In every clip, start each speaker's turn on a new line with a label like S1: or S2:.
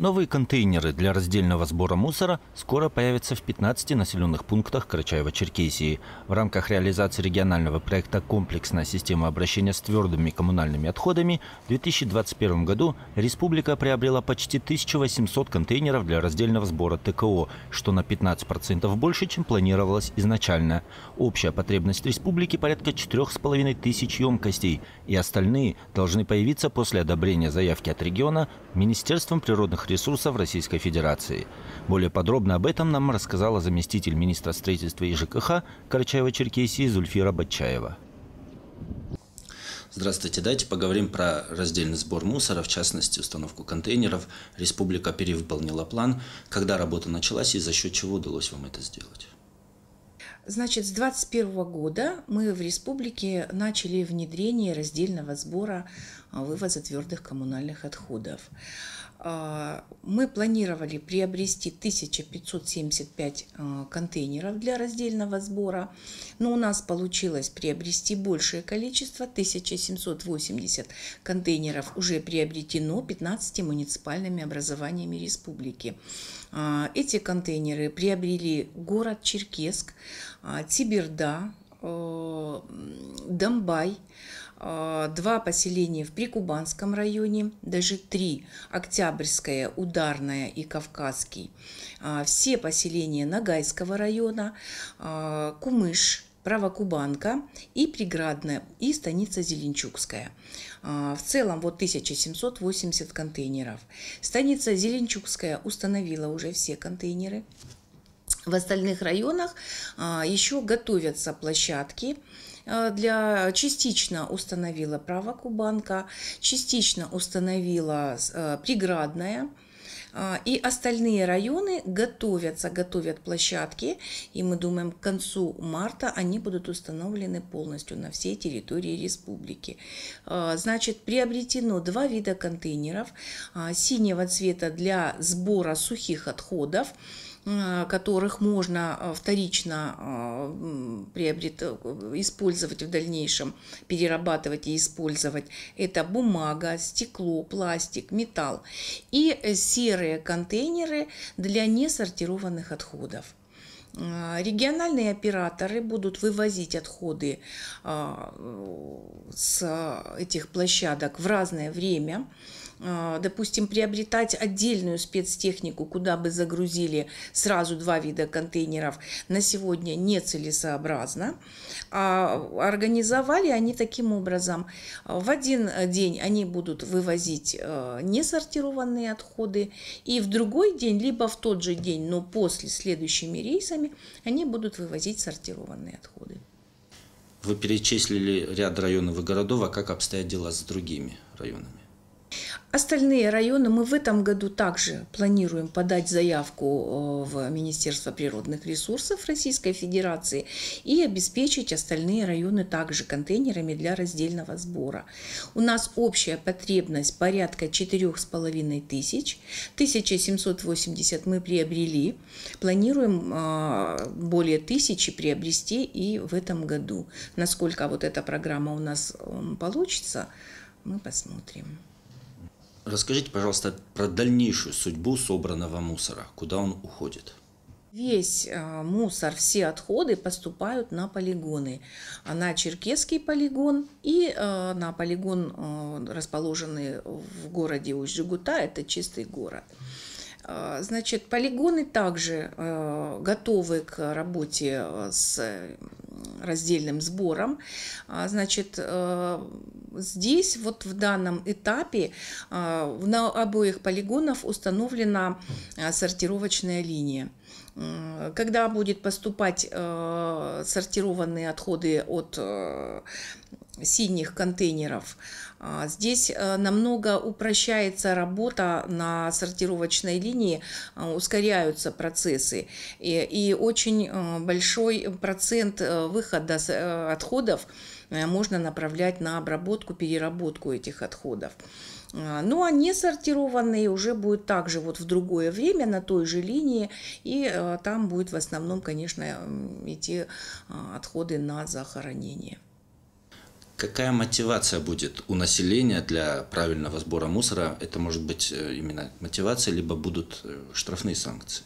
S1: Новые контейнеры для раздельного сбора мусора скоро появятся в 15 населенных пунктах Карачаева-Черкесии. В рамках реализации регионального проекта «Комплексная система обращения с твердыми коммунальными отходами» в 2021 году республика приобрела почти 1800 контейнеров для раздельного сбора ТКО, что на 15% больше, чем планировалось изначально. Общая потребность республики порядка 4,5 тысяч емкостей, и остальные должны появиться после одобрения заявки от региона Министерством природных природных ресурсов Российской Федерации. Более подробно об этом нам рассказала заместитель министра строительства и ЖКХ Карачаева-Черкесии Зульфира Батчаева. Здравствуйте, давайте поговорим про раздельный сбор мусора, в частности установку контейнеров. Республика перевыполнила план. Когда работа началась и за счет чего удалось
S2: вам это сделать? Значит, с 2021 года мы в республике начали внедрение раздельного сбора а, вывоза твердых коммунальных отходов. А, мы планировали приобрести 1575 а, контейнеров для раздельного сбора, но у нас получилось приобрести большее количество, 1780 контейнеров уже приобретено 15 муниципальными образованиями республики. А, эти контейнеры приобрели город Черкесск, Тиберда, Домбай, а, два поселения в Прикубанском районе, даже три, Октябрьское, Ударное и Кавказский, а, все поселения Нагайского района, а, Кумыш, Правокубанка и Преградная, и станица Зеленчукская. В целом вот 1780 контейнеров. Станица Зеленчукская установила уже все контейнеры. В остальных районах еще готовятся площадки Э, для, частично установила право Кубанка, частично установила э, приградная, э, и остальные районы готовятся, готовят площадки, и мы думаем, к концу марта они будут установлены полностью на всей территории республики. Значит, приобретено два вида контейнеров синего цвета для сбора сухих отходов, Э, которых можно э, вторично э, приобрет, использовать в дальнейшем, перерабатывать и использовать. Это бумага, стекло, пластик, металл и серые контейнеры для несортированных отходов. Э, региональные операторы будут вывозить отходы э, с этих площадок в разное время э, допустим, приобретать отдельную спецтехнику, куда бы загрузили сразу два вида контейнеров, на сегодня нецелесообразно. А организовали они таким образом. В один день они будут вывозить несортированные отходы, и в другой день, либо в тот же день, но после следующими рейсами, организациями, они будут вывозить сортированные отходы.
S1: Вы перечислили ряд районов и городов, а как обстоят дела с другими районами?
S2: Остальные районы мы в этом году также планируем подать заявку э, в Министерство природных ресурсов Российской Федерации и обеспечить остальные районы также контейнерами для раздельного сбора. У нас общая потребность порядка 4,5 тысяч. 1780 мы приобрели. Планируем э, более тысячи приобрести и в этом году. Насколько вот эта программа у нас эм, получится, мы посмотрим.
S1: Расскажите, пожалуйста, про дальнейшую судьбу собранного мусора. Куда он уходит?
S2: Весь э, мусор, все отходы поступают на полигоны. На Черкесский полигон и э, на полигон, э, расположенный в городе Усть-Жигута, это чистый город. Значит, полигоны также готовы к работе с раздельным сбором. А, значит, э, здесь вот в данном этапе э, на обоих полигонов установлена э, сортировочная линия. Когда будет поступать сортированные отходы от синих контейнеров а, здесь э, намного упрощается работа на сортировочной линии, а, ускоряются процессы. И, и очень э, большой процент э, выхода отходов можно направлять на обработку, переработку этих отходов. А, ну а несортированные уже будут также вот в другое время на той же линии, и там будет в основном, конечно, идти отходы на захоронение.
S1: Какая мотивация будет у населения для правильного сбора мусора? Это может быть э, именно мотивация, либо будут э, штрафные санкции?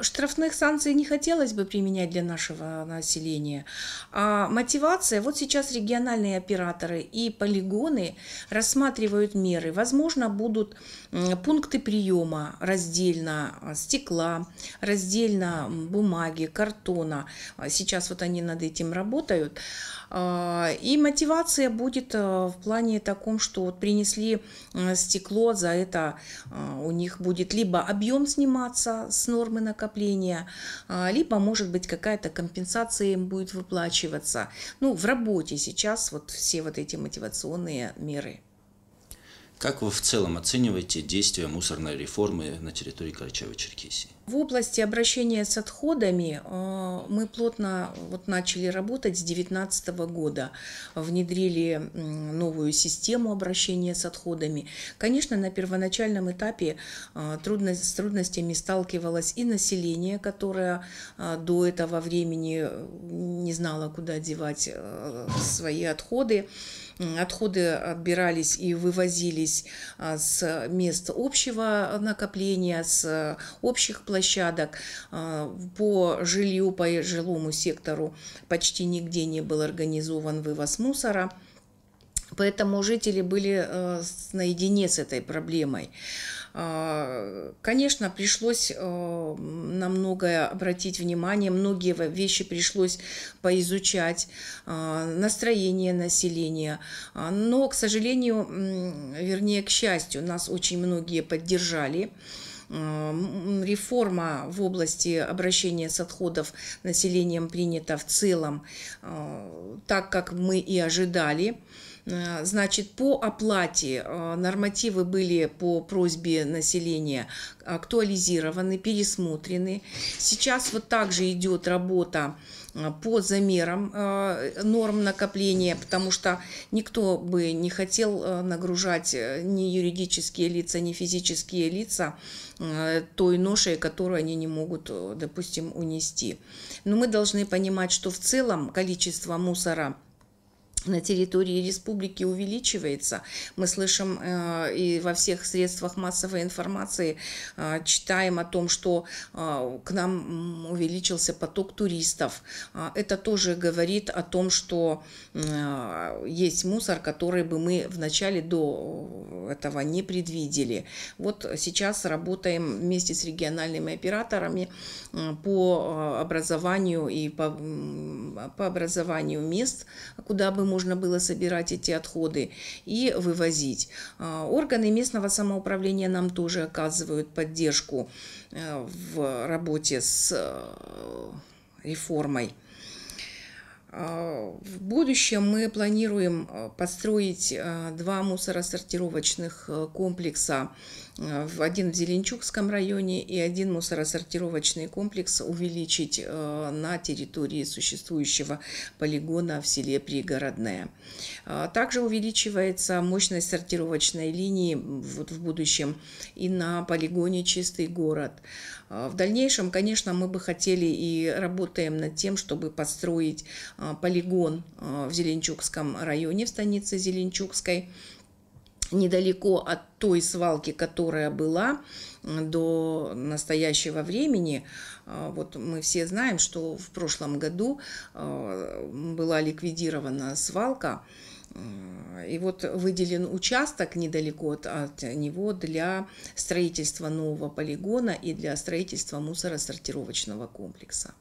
S2: Штрафных санкций не хотелось бы применять для нашего населения. А мотивация, вот сейчас региональные операторы и полигоны рассматривают меры. Возможно, будут пункты приема раздельно а, стекла, раздельно бумаги, картона. А сейчас вот они над этим работают. А, и мотивация будет в плане таком, что вот принесли стекло, за это у них будет либо объем сниматься с нормы на накопления, а, либо, может быть, какая-то компенсация им будет выплачиваться. Ну, в работе сейчас вот все вот эти мотивационные меры.
S1: Как вы в целом оцениваете действия мусорной реформы на территории Карачаево-Черкесии?
S2: В области обращения с отходами э, мы плотно вот начали работать с 2019 года. Внедрили новую систему обращения с отходами. Конечно, на первоначальном этапе э, с трудностями сталкивалось и население, которое э, до этого времени не знало, куда девать свои отходы. Отходы отбирались и вывозились с мест общего накопления, с общих площадей площадок а, по жилью, по жилому сектору почти нигде не был организован вывоз мусора. Поэтому жители были э, наедине с этой проблемой. А, конечно, пришлось э, на многое обратить внимание, многие вещи пришлось поизучать, а, настроение населения. Но, к сожалению, вернее, к счастью, нас очень многие поддержали реформа в области обращения с отходов населением принята в целом э, так, как мы и ожидали. Э, значит, по оплате э, нормативы были по просьбе населения актуализированы, пересмотрены. Сейчас вот также идет работа э, по замерам норм накопления, потому что никто бы не хотел нагружать ни юридические лица, ни физические лица той ношей, которую они не могут, допустим, унести. Но мы должны понимать, что в целом количество мусора – на территории республики увеличивается. Мы слышим э, и во всех средствах массовой информации э, читаем о том, что э, к нам увеличился поток туристов. Э, это тоже говорит о том, что э, есть мусор, который бы мы вначале до этого не предвидели. Вот сейчас работаем вместе с региональными операторами э, по э, образованию и по, по образованию мест, куда бы можно было собирать эти отходы и вывозить. А, органы местного самоуправления нам тоже оказывают поддержку э, в работе с э, реформой. А, в будущем мы планируем э, построить э, два мусоросортировочных э, комплекса, один в Зеленчукском районе и один мусоросортировочный комплекс увеличить на территории существующего полигона в селе Пригородное. А, также увеличивается мощность сортировочной линии вот в будущем и на полигоне «Чистый город». А, в дальнейшем, конечно, мы бы хотели и работаем над тем, чтобы построить а, полигон а, в Зеленчукском районе, в станице Зеленчукской, недалеко от той свалки, которая была до настоящего времени. А, вот мы все знаем, что в прошлом году была ликвидирована свалка, и вот выделен участок недалеко от, от него для строительства нового полигона и для строительства мусоросортировочного комплекса.